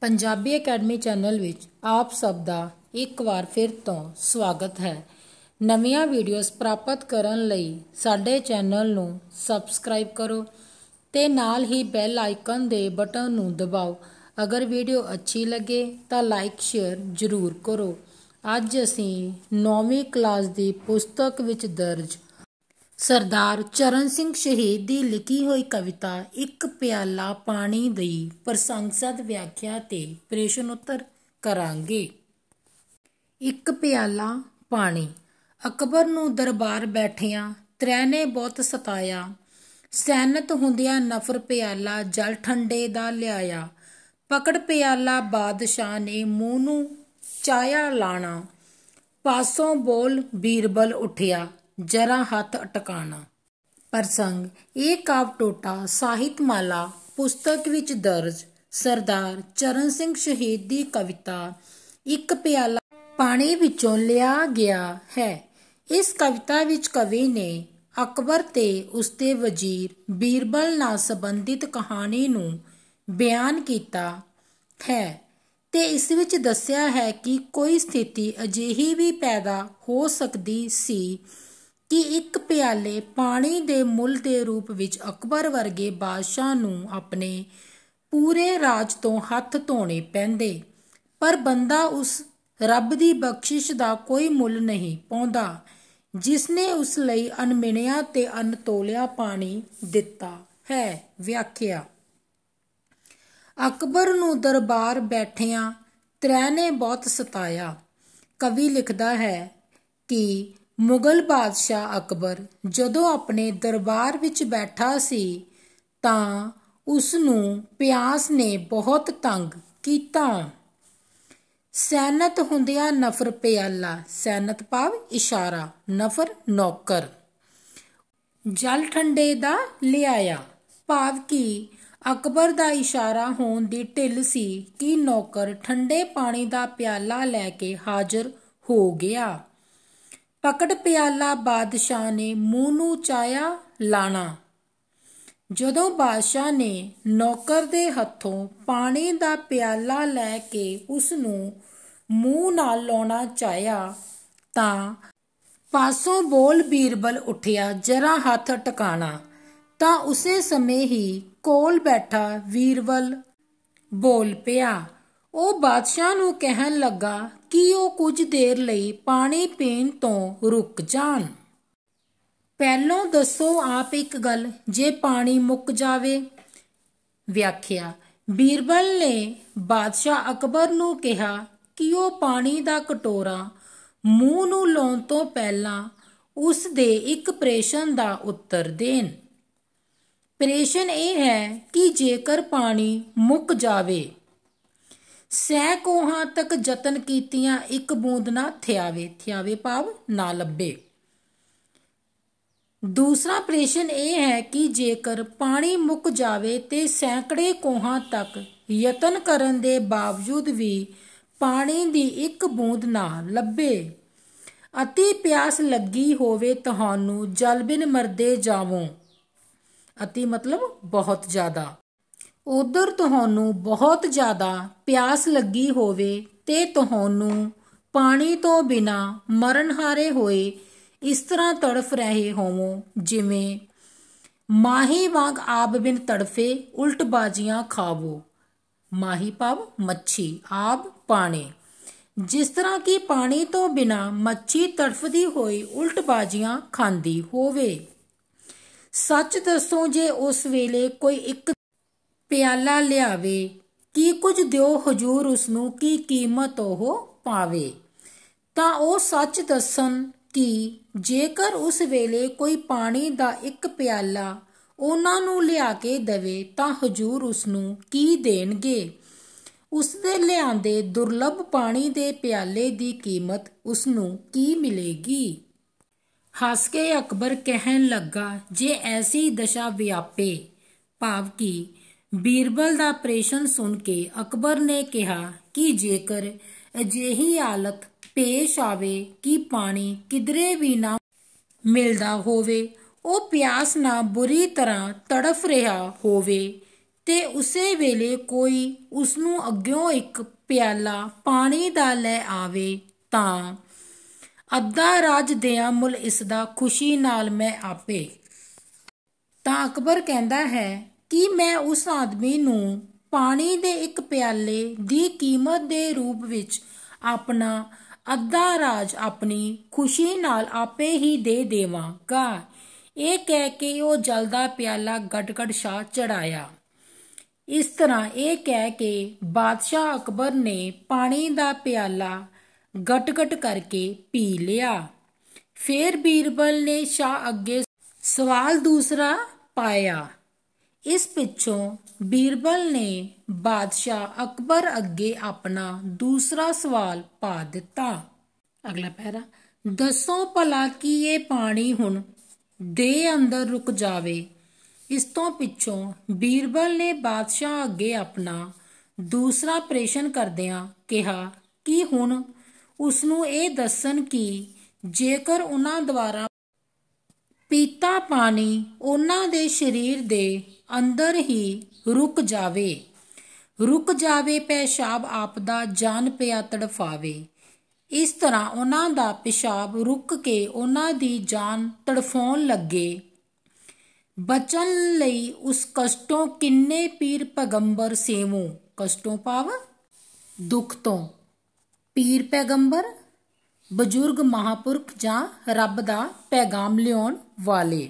Punjabi academy channel ਵਿੱਚ ਆਪ ਸਭ ਦਾ ਇੱਕ ਵਾਰ ਫਿਰ ਤੋਂ ਸਵਾਗਤ ਹੈ ਨਵੀਆਂ ਵੀਡੀਓਜ਼ ਪ੍ਰਾਪਤ ਕਰਨ ਲਈ ਸਾਡੇ ਚੈਨਲ ਨੂੰ ਸਬਸਕ੍ਰਾਈਬ ਕਰੋ ਤੇ ਨਾਲ ਹੀ ਬੈਲ ਆਈਕਨ ਦੇ ਬਟਨ ਨੂੰ ਦਬਾਓ ਅਗਰ ਵੀਡੀਓ ਅੱਛੀ ਲੱਗੇ ਤਾਂ ਲਾਈਕ ਸ਼ੇਅਰ ਜ਼ਰੂਰ ਕਰੋ ਅੱਜ ਅਸੀਂ 9ਵੀਂ ਕਲਾਸ ਦੀ ਪੁਸਤਕ ਵਿੱਚ ਦਰਜ ਸਰਦਾਰ ਚਰਨ ਸਿੰਘ ਸ਼ਹੀਦ ਦੀ ਲਿਖੀ ਹੋਈ ਕਵਿਤਾ ਇੱਕ ਪਿਆਲਾ ਪਾਣੀ ਦੀ ਪ੍ਰਸੰਸਦ ਵਿਆਖਿਆ ਤੇ ਪ੍ਰਸ਼ਨ ਉੱਤਰ ਕਰਾਂਗੇ ਇੱਕ ਪਿਆਲਾ ਪਾਣੀ ਅਕਬਰ ਨੂੰ ਦਰਬਾਰ ਬੈਠਿਆਂ ਤ੍ਰੈਨੇ ਬਹੁਤ ਸਤਾਇਆ ਸੈਨਤ ਹੁੰਦਿਆਂ ਨਫਰ ਪਿਆਲਾ ਜਲ ਠੰਡੇ ਦਾ ਲਿਆਇਆ ਪਕੜ ਪਿਆਲਾ ਬਾਦਸ਼ਾਹ ਨੇ ਮੂੰਹ ਨੂੰ ਚਾਇਆ ਲਾਣਾ ਪਾਸੋਂ ਬੋਲ ਬੀਰਬਲ ਉੱਠਿਆ ਜਰਾ ਹੱਥ ਟਿਕਾਣਾ ਪ੍ਰਸੰਗ ਇਹ ਕਾਵ ਟੋਟਾ ਸਾਹਿਤ ਮਾਲਾ ਪੁਸਤਕ ਵਿੱਚ ਦਰਜ ਸਰਦਾਰ ਚਰਨ ਸਿੰਘ ਸ਼ਹੀਦ ਦੀ ਕਵਿਤਾ ਇੱਕ ਪਿਆਲਾ ਪਾਣੀ ਵਿੱਚੋਂ ਲਿਆ ਗਿਆ ਹੈ ਇਸ ਕਵਿਤਾ ਵਿੱਚ ਕਵੀ ਨੇ ਅਕਬਰ ਤੇ ਉਸਦੇ ਵਜ਼ੀਰ ਬੀਰਬਲ ਨਾਲ ਸੰਬੰਧਿਤ ਕਹਾਣੀ ਨੂੰ ਬਿਆਨ ਕੀਤਾ ਹੈ ਤੇ ਇਸ ਵਿੱਚ ਦੱਸਿਆ ਹੈ ਕਿ ਕੋਈ ਸਥਿਤੀ ਅਜਿਹੀ ਵੀ ਪੈਦਾ ਹੋ ਸਕਦੀ ਸੀ ਕਿ ਇੱਕ ਪਿਆਲੇ ਪਾਣੀ ਦੇ ਮੁੱਲ ਦੇ ਰੂਪ ਵਿੱਚ ਅਕਬਰ ਵਰਗੇ ਬਾਦਸ਼ਾਹ ਨੂੰ ਆਪਣੇ ਪੂਰੇ ਰਾਜ ਤੋਂ ਹੱਥ ਧੋਣੇ ਪੈਂਦੇ ਪਰ ਬੰਦਾ ਉਸ ਰੱਬ ਦੀ ਬਖਸ਼ਿਸ਼ ਦਾ ਕੋਈ ਮੁੱਲ ਨਹੀਂ ਪਾਉਂਦਾ ਜਿਸ ਨੇ ਉਸ ਲਈ ਅਨਮਿਣਿਆ ਤੇ ਅਨਤੋਲਿਆ ਪਾਣੀ ਦਿੱਤਾ ਹੈ ਵਿਆਖਿਆ ਅਕਬਰ ਨੂੰ ਦਰਬਾਰ ਬੈਠਿਆਂ ਤ੍ਰੈ ਨੇ ਬਹੁਤ ਸਤਾਇਆ ਕਵੀ ਲਿਖਦਾ ਹੈ ਕਿ ਮੁਗਲ ਬਾਦਸ਼ਾਹ ਅਕਬਰ ਜਦੋਂ ਆਪਣੇ ਦਰਬਾਰ ਵਿੱਚ ਬੈਠਾ ਸੀ ਤਾਂ ਉਸ ਨੂੰ ਪਿਆਸ ਨੇ ਬਹੁਤ ਤੰਗ ਕੀਤਾ ਸੈਨਤ ਹੁੰਦਿਆ ਨਫਰ ਪਿਆਲਾ ਸੈਨਤ ਭਾਵ ਇਸ਼ਾਰਾ ਨਫਰ ਨੌਕਰ ਜਲ ਠੰਡੇ ਦਾ ਲਿਆਇਆ ਭਾਵ ਕਿ ਅਕਬਰ ਦਾ ਇਸ਼ਾਰਾ ਹੋਣ ਦੀ ਢਿੱਲ ਸੀ ਕਿ ਨੌਕਰ ਠੰਡੇ ਪਾਣੀ ਦਾ ਪਿਆਲਾ ਲੈ ਕੇ ਹਾਜ਼ਰ ਹੋ ਗਿਆ ਪਕੜ ਪਿਆਲਾ ਬਾਦਸ਼ਾਹ ਨੇ ਮੂੰਹ ਨੂੰ ਚਾਇਆ ਲਾਣਾ ਜਦੋਂ ਬਾਦਸ਼ਾਹ ਨੇ ਨੌਕਰ ਦੇ ਹੱਥੋਂ ਪਾਣੀ ਦਾ ਪਿਆਲਾ ਲੈ ਕੇ ਉਸ ਨੂੰ ਮੂੰਹ ਨਾਲ ਲਾਉਣਾ ਚਾਇਆ ਤਾਂ ਪਾਸੋਂ ਬੋਲ ਬੀਰਬਲ ਉੱਠਿਆ ਜਰਾ ਹੱਥ ਟਿਕਾਣਾ ਤਾਂ ਉਸੇ ਸਮੇਂ ਹੀ ਕੋਲ ਬੈਠਾ ਵੀਰਵਲ ਬੋਲ ਪਿਆ ਉਹ ਬਾਦਸ਼ਾਹ ਨੂੰ ਕਹਿਣ ਲੱਗਾ ਕਿ ਉਹ ਕੁਝ ਦੇਰ ਲਈ ਪਾਣੀ ਪੀਣ ਤੋਂ ਰੁਕ ਜਾਣ ਪਹਿਲਾਂ ਦੱਸੋ ਆਪ ਇੱਕ ਗੱਲ ਜੇ ਪਾਣੀ ਮੁੱਕ ਜਾਵੇ ਵਿਆਖਿਆ ਬੀਰਬਲ ਨੇ ਬਾਦਸ਼ਾਹ ਅਕਬਰ ਨੂੰ ਕਿਹਾ ਕਿ ਉਹ ਪਾਣੀ ਦਾ ਕਟੋਰਾ ਮੂੰਹ ਨੂੰ ਲਾਉਣ ਤੋਂ ਪਹਿਲਾਂ ਉਸ ਦੇ ਇੱਕ ਪ੍ਰਸ਼ਨ ਦਾ ਉੱਤਰ ਦੇਣ ਪ੍ਰਸ਼ਨ ਇਹ ਹੈ ਕਿ ਜੇਕਰ ਪਾਣੀ ਮੁੱਕ ਜਾਵੇ ਸੈ ਕੋਹਾਂ ਤੱਕ ਯਤਨ ਕੀਤੀਆਂ ਇੱਕ ਬੂੰਦ ਨਾ ਥਿਆਵੇ ਥਿਆਵੇ ਭਾਵ ਨਾ ਲੱਭੇ ਦੂਸਰਾ ਪ੍ਰੇਸ਼ਨ ਇਹ ਹੈ ਕਿ ਜੇਕਰ ਪਾਣੀ ਮੁੱਕ ਜਾਵੇ ਤੇ ਸੈਂਕੜੇ ਕੋਹਾਂ ਤੱਕ ਯਤਨ ਕਰਨ ਦੇ ਬਾਵਜੂਦ ਵੀ ਪਾਣੀ ਦੀ ਇੱਕ ਬੂੰਦ ਨਾ ਲੱਭੇ ਅਤੀ ਪਿਆਸ ਲੱਗੀ ਹੋਵੇ ਤੁਹਾਨੂੰ ਜਲ ਬਿਨ ਮਰਦੇ ਜਾਵੋ ਅਤੀ ਮਤਲਬ ਬਹੁਤ ਜ਼ਿਆਦਾ ਉਧਰ ਤੁਹਾਨੂੰ ਬਹੁਤ ਜ਼ਿਆਦਾ ਪਿਆਸ ਲੱਗੀ ਹੋਵੇ ਤੇ ਤੁਹਾਨੂੰ ਪਾਣੀ ਤੋਂ ਬਿਨਾ ਮਰਨਹਾਰੇ ਹੋਏ ਇਸ ਤਰ੍ਹਾਂ ਤੜਫ ਰਹੇ ਹੋਵੋ ਜਿਵੇਂ ਮਾਹੀ ਵਾਂਗ ਆਬ ਬਿਨ ਤੜਫੇ ਉਲਟ ਬਾਜੀਆਂ ਖਾਵੋ ਮਾਹੀ ਪਵ ਮੱਛੀ ਆਬ ਪਾਣੀ ਜਿਸ ਤਰ੍ਹਾਂ ਕਿ ਪਾਣੀ ਤੋਂ ਬਿਨਾ ਮੱਛੀ ਤੜਫਦੀ ਹੋਈ ਉਲਟ ਬਾਜੀਆਂ ਖਾਂਦੀ ਹੋਵੇ ਸੱਚ ਦੱਸੋ ਜੇ ਉਸ ਵੇਲੇ ਕੋਈ ਇੱਕ ਪਿਆਲਾ ਲਿਆਵੇ ਕੀ ਕੁਝ ਦਿਓ ਹਜੂਰ ਉਸ ਨੂੰ ਕੀ ਕੀਮਤ ਉਹ ਪਾਵੇ ਤਾਂ ਉਹ ਸੱਚ ਦੱਸਣ ਕਿ ਜੇਕਰ ਉਸ ਵੇਲੇ ਕੋਈ ਪਾਣੀ ਦਾ ਇੱਕ ਪਿਆਲਾ ਉਹਨਾਂ ਨੂੰ ਲਿਆ ਕੇ ਦਵੇ ਤਾਂ ਹਜੂਰ ਉਸ ਨੂੰ ਕੀ ਦੇਣਗੇ ਉਸ ਦੇ ਲਿਆਂਦੇ ਦੁਰਲਭ ਪਾਣੀ ਦੇ ਪਿਆਲੇ ਦੀ ਕੀਮਤ ਉਸ ਨੂੰ ਕੀ ਮਿਲੇਗੀ ਹੱਸ ਕੇ ਅਕਬਰ ਕਹਿਣ ਲੱਗਾ ਜੇ ਐਸੀ ਦਸ਼ਾ ਵਿਆਪੇ ਭਾਵ ਕੀ ਬੀਰਬਲ ਦਾ ਪ੍ਰੇਸ਼ਨ ਸੁਣ ਕੇ ਅਕਬਰ ਨੇ ਕਿਹਾ ਕਿ ਜੇਕਰ ਅਜਿਹੀ ਹਾਲਤ ਪੇਸ਼ ਆਵੇ ਕਿ ਪਾਣੀ ਕਿਧਰੇ ਵੀ ਨਾ ਮਿਲਦਾ ਹੋਵੇ ਉਹ ਪਿਆਸ ਨਾਲ ਬੁਰੀ ਤਰ੍ਹਾਂ ਤੜਫ ਰਿਹਾ ਹੋਵੇ ਤੇ ਉਸੇ ਵੇਲੇ ਕੋਈ ਉਸ ਨੂੰ ਅੱਗਿਓਂ ਇੱਕ ਪਿਆਲਾ ਪਾਣੀ ਦਾ ਲੈ ਆਵੇ ਤਾਂ ਅੱਧਾ ਰਾਜ ਦਿਆਂ ਮੁੱਲ ਇਸ ਦਾ ਖੁਸ਼ੀ ਨਾਲ ਮੈਂ ਆਪੇ ਤਾਂ ਅਕਬਰ ਕਹਿੰਦਾ ਹੈ ਕੀ ਮੈਂ ਉਸ ਆਦਮੀ ਨੂੰ ਪਾਣੀ ਦੇ ਇੱਕ ਪਿਆਲੇ ਦੀ ਕੀਮਤ ਦੇ ਰੂਪ ਵਿੱਚ ਆਪਣਾ ਅੱਧਾ ਰਾਜ ਆਪਣੀ ਖੁਸ਼ੀ ਨਾਲ ਆਪੇ ਹੀ ਦੇ ਦੇਵਾਂਗਾ ਇਹ ਕਹਿ ਕੇ ਉਹ ਜਲਦਾ ਪਿਆਲਾ ਗਟਗਟ ਸ਼ਾਹ ਚੜਾਇਆ ਇਸ ਤਰ੍ਹਾਂ ਇਹ ਕਹਿ ਕੇ ਬਾਦਸ਼ਾਹ ਅਕਬਰ ਨੇ ਪਾਣੀ ਦਾ ਪਿਆਲਾ ਗਟਗਟ ਕਰਕੇ ਪੀ ਲਿਆ ਫਿਰ ਬੀਰਬਲ ਨੇ ਸ਼ਾਹ ਅੱਗੇ ਸਵਾਲ ਦੂਸਰਾ ਪਾਇਆ ਇਸ ਪਿੱਛੋਂ ਬੀਰਬਲ ਨੇ ਬਾਦਸ਼ਾਹ ਅਕਬਰ ਅੱਗੇ ਆਪਣਾ ਦੂਸਰਾ ਸਵਾਲ ਪਾ ਦਿੱਤਾ ਅਗਲਾ ਪੈਰਾ ਦੱਸੋ ਭਲਾ ਕੀ ਇਹ ਪਾਣੀ ਹੁਣ ਦੇ ਅੰਦਰ ਰੁਕ ਜਾਵੇ ਇਸ ਤੋਂ ਪਿੱਛੋਂ ਬੀਰਬਲ ਨੇ ਬਾਦਸ਼ਾਹ ਅੱਗੇ ਆਪਣਾ ਦੂਸਰਾ ਪ੍ਰੇਸ਼ਨ ਕਰਦਿਆਂ ਕਿਹਾ ਕਿ ਹੁਣ ਉਸ ਨੂੰ ਇਹ ਦੱਸਣ ਕਿ ਜੇਕਰ ਉਹਨਾਂ ਦੁਆਰਾ ਪੀਤਾ ਪਾਣੀ ਉਹਨਾਂ ਦੇ ਸਰੀਰ ਦੇ ਅੰਦਰ ਹੀ ਰੁਕ ਜਾਵੇ ਰੁਕ ਜਾਵੇ ਪੇਸ਼ਾਬ ਆਪ ਦਾ ਜਾਨ ਪਿਆ ਤੜਫਾਵੇ ਇਸ ਤਰ੍ਹਾਂ ਉਹਨਾਂ ਦਾ ਪਿਸ਼ਾਬ ਰੁਕ ਕੇ ਉਹਨਾਂ ਦੀ ਜਾਨ ਤੜਫਾਉਣ ਲੱਗੇ ਬਚਨ ਲਈ ਉਸ ਕਸ਼ਟੋਂ ਕਿੰਨੇ ਪੀਰ ਪੈਗੰਬਰ ਸੇਵੂ ਕਸ਼ਟੋਂ ਪਾਵ ਦੁੱਖ ਤੋਂ ਪੀਰ ਪੈਗੰਬਰ ਬਜ਼ੁਰਗ ਮਹਾਪੁਰਖ ਜਾਂ ਰੱਬ ਦਾ ਪੈਗਾਮ ਲਿਉਣ ਵਾਲੇ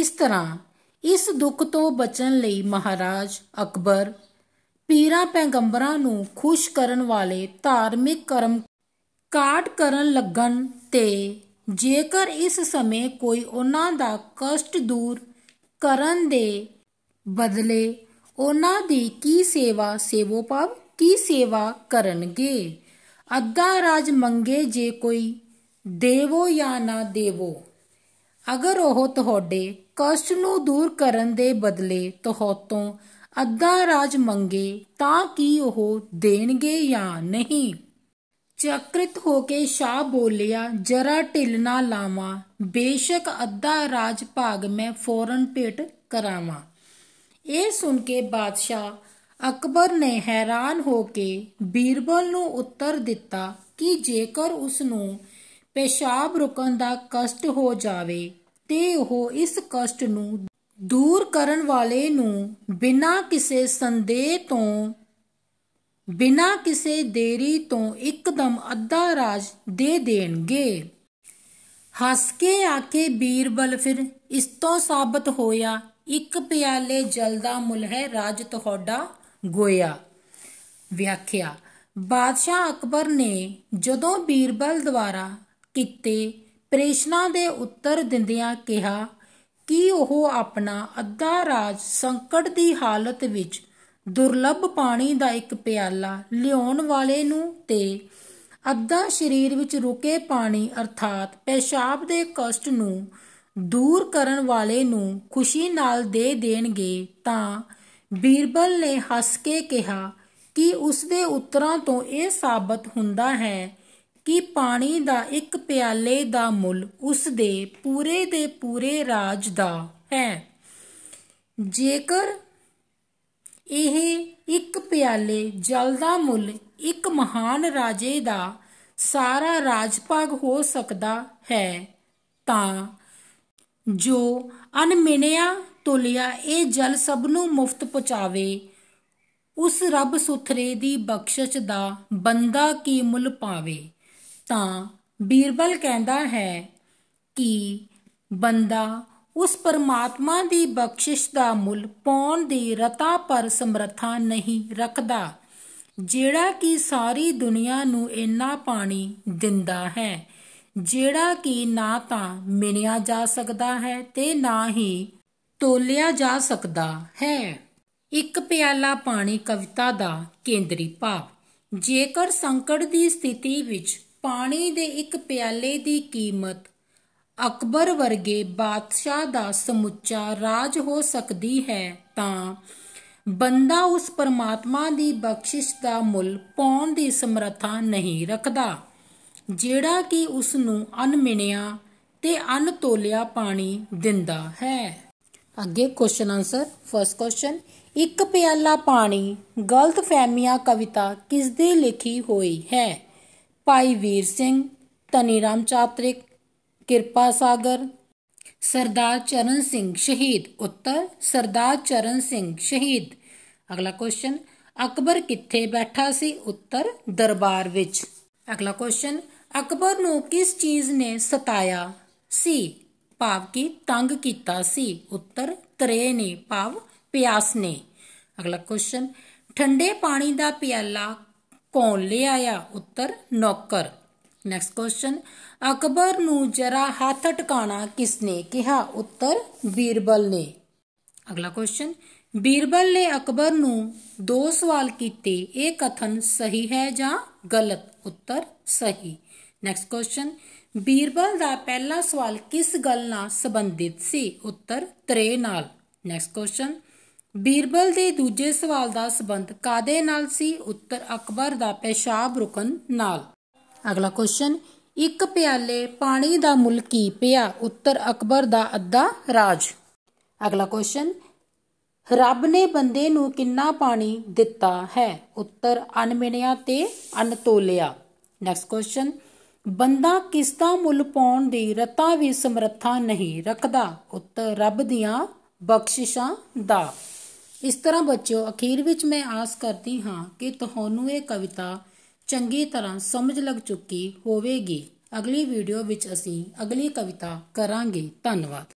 ਇਸ ਤਰ੍ਹਾਂ ਇਸ ਦੁੱਖ ਤੋਂ ਬਚਣ ਲਈ ਮਹਾਰਾਜ ਅਕਬਰ ਪੀਰਾਂ ਪੈਗੰਬਰਾਂ ਨੂੰ ਖੁਸ਼ ਕਰਨ ਵਾਲੇ ਧਾਰਮਿਕ ਕਰਮ ਕਾਟ ਕਰਨ ਲੱਗਣ ਤੇ ਜੇਕਰ ਇਸ ਸਮੇਂ ਕੋਈ ਉਹਨਾਂ ਦਾ ਕਸ਼ਟ ਦੂਰ ਕਰਨ ਦੇ ਬਦਲੇ ਉਹਨਾਂ ਦੀ ਕੀ ਸੇਵਾ ਸੇਵੋਪਾਵ ਕੀ ਸੇਵਾ ਕਰਨਗੇ ਅੱਧਾ ਰਾਜ ਮੰਗੇ ਜੇ ਕੋਈ ਦੇਵੋ ਜਾਂ ਨਾ ਦੇਵੋ ਅਗਰ ਉਹ ਤੁਹਾਡੇ ਕਸ਼ਟ ਨੂੰ ਦੂਰ ਕਰਨ ਦੇ ਬਦਲੇ ਤੋਹਤੋਂ ਅੱਧਾ ਰਾਜ ਮੰਗੇ ਤਾਂ ਕਿ ਉਹ ਦੇਣਗੇ ਜਾਂ ਨਹੀਂ ਚਕ੍ਰਿਤ ਹੋ ਕੇ ਸ਼ਾਹ ਬੋਲਿਆ ਜਰਾ ਢਿਲ ਨਾ ਲਾਵਾਂ ਬੇਸ਼ੱਕ ਅੱਧਾ ਰਾਜ ਭਾਗ ਮੈਂ ਫੌਰਨ ਭੇਟ ਕਰਾਵਾਂ ਇਹ ਸੁਣ ਕੇ ਬਾਦਸ਼ਾਹ ਅਕਬਰ ਨੇ ਹੈਰਾਨ ਹੋ ਕੇ ਬੀਰਬਲ ਨੂੰ ਉੱਤਰ ਦਿੱਤਾ ਕਿ ਜੇਕਰ ਉਸ ਨੂੰ ਪੇਸ਼ਾਬ ਰੁਕਣ ਦਾ ਕਸ਼ਟ ਹੋ ਜਾਵੇ ਤੇ ਉਹ ਇਸ ਕਸ਼ਟ ਨੂੰ ਦੂਰ ਕਰਨ ਵਾਲੇ ਨੂੰ ਬਿਨਾਂ ਕਿਸੇ ਸੰਦੇਹ ਤੋਂ ਬਿਨਾਂ ਕਿਸੇ ਦੇਰੀ ਤੋਂ ਇੱਕਦਮ ਅੱਧਾ ਰਾਜ ਦੇ ਦੇਣਗੇ ਹੱਸ ਕੇ ਆਕੇ ਬੀਰਬਲ ਫਿਰ ਇਸ ਤੋਂ ਸਾਬਤ ਹੋਇਆ ਇੱਕ ਪਿਆਲੇ ਜਲ ਦਾ ਮੁੱਲ ਹੈ ਰਾਜ ਤੁਹਾਡਾ ਗੋਇਆ ਵਿਆਖਿਆ ਬਾਦਸ਼ਾਹ ਅਕਬਰ ਨੇ ਜਦੋਂ ਬੀਰਬਲ ਦੁਆਰਾ ਕੀਤੇ ਪ੍ਰੇਸ਼ਨਾ ਦੇ ਉੱਤਰ ਦਿੰਦਿਆਂ ਕਿਹਾ ਕਿ ਉਹ ਆਪਣਾ ਅੱਧਾ ਰਾਜ ਸੰਕਟ ਦੀ ਹਾਲਤ ਵਿੱਚ ਦੁਰਲੱਭ ਪਾਣੀ ਦਾ ਇੱਕ ਪਿਆਲਾ ਲਿਉਣ ਵਾਲੇ ਨੂੰ ਤੇ ਅੱਧਾ ਸਰੀਰ ਵਿੱਚ ਰੁਕੇ ਪਾਣੀ ਅਰਥਾਤ ਪੇਸ਼ਾਬ ਦੇ ਕਸ਼ਟ ਨੂੰ ਦੂਰ ਕਰਨ ਵਾਲੇ ਨੂੰ ਖੁਸ਼ੀ ਨਾਲ ਦੇ ਦੇਣਗੇ ਤਾਂ ਬੀਰਬਲ ਨੇ ਹੱਸ ਕੇ ਕਿਹਾ ਕਿ ਉਸ ਦੇ ਉੱਤਰਾਂ ਤੋਂ ਇਹ ਸਾਬਤ ਹੁੰਦਾ ਹੈ ਕਿ ਪਾਣੀ ਦਾ ਇੱਕ ਪਿਆਲੇ ਦਾ ਮੁੱਲ ਉਸ ਦੇ ਪੂਰੇ ਦੇ ਪੂਰੇ ਰਾਜ ਦਾ ਹੈ ਜੇਕਰ ਇਹ ਇੱਕ ਪਿਆਲੇ ਜਲ ਦਾ ਮੁੱਲ ਇੱਕ ਮਹਾਨ ਰਾਜੇ ਦਾ ਸਾਰਾ ਰਾਜਪਾਗ ਹੋ ਸਕਦਾ ਹੈ ਤਾਂ ਜੋ ਅਨਮਿਣਿਆ ਤੁਲਿਆ ਇਹ ਜਲ ਸਭ ਨੂੰ ਮੁਫਤ ਪਹੁੰਚਾਵੇ ਉਸ ਰੱਬ ਸੁਥਰੇ ਦੀ ਬਖਸ਼ਿਸ਼ ਦਾ ਬੰਦਾ ਕੀ ਮੁੱਲ ਪਾਵੇ ਤਾਂ ਬੀਰਬਲ ਕਹਿੰਦਾ ਹੈ ਕਿ ਬੰਦਾ ਉਸ ਪਰਮਾਤਮਾ ਦੀ ਬਖਸ਼ਿਸ਼ ਦਾ ਮੁੱਲ ਪਾਉਣ ਦੀ ਰਤਾ ਪਰ ਸਮਰੱਥਾ ਨਹੀਂ ਰੱਖਦਾ ਜਿਹੜਾ ਕਿ ਸਾਰੀ ਦੁਨੀਆ ਨੂੰ ਇੰਨਾ ਪਾਣੀ ਦਿੰਦਾ ਹੈ ਜਿਹੜਾ ਕਿ ਨਾ ਤਾਂ ਮਿਣਿਆ ਜਾ ਸਕਦਾ ਹੈ ਤੇ ਨਾ ਹੀ ਤੋਲਿਆ ਜਾ ਸਕਦਾ ਹੈ ਇੱਕ ਪਿਆਲਾ ਪਾਣੀ ਕਵਿਤਾ ਦਾ ਕੇਂਦਰੀ ਭਾਵ ਜੇਕਰ ਸੰਕਟ ਦੀ ਸਥਿਤੀ ਵਿੱਚ ਪਾਣੀ ਦੇ ਇੱਕ ਪਿਆਲੇ ਦੀ ਕੀਮਤ ਅਕਬਰ ਵਰਗੇ ਬਾਦਸ਼ਾਹ ਦਾ ਸਮੁੱਚਾ ਰਾਜ ਹੋ ਸਕਦੀ ਹੈ ਤਾਂ ਬੰਦਾ ਉਸ ਪਰਮਾਤਮਾ ਦੀ ਬਖਸ਼ਿਸ਼ ਦਾ ਮੁੱਲ ਪਾਉਣ ਦੀ ਸਮਰੱਥਾ ਨਹੀਂ ਰੱਖਦਾ ਜਿਹੜਾ ਕਿ ਉਸ ਨੂੰ ਅਨਮਿਣਿਆ ਤੇ ਅਨਤੋਲਿਆ ਪਾਣੀ ਦਿੰਦਾ ਹੈ ਅੱਗੇ ਕੁਐਸਚਨ ਆਨਸਰ ਫਰਸਟ ਕੁਐਸਚਨ ਇੱਕ ਪਿਆਲਾ ਪਾਣੀ ਗਲਤ ਫਹਿਮੀਆਂ ਕਵਿਤਾ ਕਿਸ ਦੇ ਲਿਖੀ ਹੋਈ ਹੈ ਭਾਈ ਵੀਰ ਸਿੰਘ ਤਨੀ ਰਾਮ ਚਾਤ੍ਰਿਕ ਕਿਰਪਾ ਸਾਗਰ ਸਰਦਾਰ ਚਰਨ ਸਿੰਘ ਸ਼ਹੀਦ ਉੱਤਰ ਸਰਦਾਰ ਚਰਨ ਸਿੰਘ ਸ਼ਹੀਦ ਅਗਲਾ ਕੁਐਸਚਨ ਅਕਬਰ ਕਿੱਥੇ ਬੈਠਾ ਸੀ ਉੱਤਰ ਦਰਬਾਰ ਵਿੱਚ ਅਗਲਾ ਕੁਐਸਚਨ ਅਕਬਰ ਨੂੰ ਕਿਸ ਚੀਜ਼ ਨੇ ਸਤਾਇਆ ਸੀ ਭਾਵ ਕਿ ਤੰਗ ਕੀਤਾ ਸੀ ਉੱਤਰ ਤਰੇ ਨੇ ਭਾਵ ਪਿਆਸ ਨੇ ਅਗਲਾ ਕੁਐਸਚਨ ਠੰਡੇ ਪਾਣੀ ਦਾ ਪਿਆਲਾ ਕੌਣ ਲੈ ਆਇਆ ਉੱਤਰ ਨੌਕਰ ਨੈਕਸਟ ਕੁਐਸਚਨ ਅਕਬਰ ਨੂੰ ਜਰਾ ਹੱਥ ਟਿਕਾਣਾ ਨੇ ਕਿਹਾ ਉੱਤਰ ਬੀਰਬਲ ਨੇ ਅਗਲਾ ਕੁਐਸਚਨ ਬੀਰਬਲ ਨੇ ਅਕਬਰ ਨੂੰ ਦੋ ਸਵਾਲ ਕੀਤੇ ਇਹ ਕਥਨ ਸਹੀ ਹੈ ਜਾਂ ਗਲਤ ਉੱਤਰ ਸਹੀ ਨੈਕਸਟ ਕੁਐਸਚਨ ਬੀਰਬਲ ਦਾ ਪਹਿਲਾ ਸਵਾਲ ਕਿਸ ਗੱਲ ਨਾਲ ਸੰਬੰਧਿਤ ਸੀ ਉੱਤਰ ਤਰੇ ਨਾਲ ਨੈਕਸਟ ਕੁਐਸਚਨ ਬੀਰਬਲ ਦੇ ਦੂਜੇ ਸਵਾਲ ਦਾ ਸਬੰਧ ਕਾਦੇ ਨਾਲ ਸੀ ਉੱਤਰ ਅਕਬਰ ਦਾ ਪੇਸ਼ਾਬ ਰੁਕਨ ਨਾਲ ਅਗਲਾ ਕੁਐਸਚਨ ਇੱਕ ਪਿਆਲੇ ਪਾਣੀ ਦਾ ਮੁੱਲ ਕੀ ਪਿਆ ਉੱਤਰ ਅਕਬਰ ਦਾ ਅੱਧਾ ਰਾਜ ਅਗਲਾ ਕੁਐਸਚਨ ਰੱਬ ਨੇ ਬੰਦੇ ਨੂੰ ਕਿੰਨਾ ਪਾਣੀ ਦਿੱਤਾ ਹੈ ਉੱਤਰ ਅਨਮਿਣਿਆ ਤੇ ਅਨਤੋਲਿਆ ਨੈਕਸਟ ਕੁਐਸਚਨ ਬੰਦਾ ਕਿਸ ਦਾ ਮੁੱਲ ਪਾਉਣ ਦੀ ਰਤਾ ਵੀ ਸਮਰੱਥਾ ਨਹੀਂ ਰੱਖਦਾ ਉੱਤਰ ਰੱਬ ਦੀਆਂ ਬਖਸ਼ਿਸ਼ਾਂ ਦਾ ਇਸ ਤਰ੍ਹਾਂ ਬੱਚਿਓ ਅਖੀਰ ਵਿੱਚ ਮੈਂ ਆਸ ਕਰਦੀ ਹਾਂ ਕਿ ਤੁਹਾਨੂੰ ਇਹ ਕਵਿਤਾ ਚੰਗੀ ਤਰ੍ਹਾਂ ਸਮਝ ਲੱਗ ਚੁੱਕੀ ਹੋਵੇਗੀ ਅਗਲੀ ਵੀਡੀਓ ਵਿੱਚ ਅਸੀਂ ਅਗਲੀ ਕਵਿਤਾ ਕਰਾਂਗੇ ਧੰਨਵਾਦ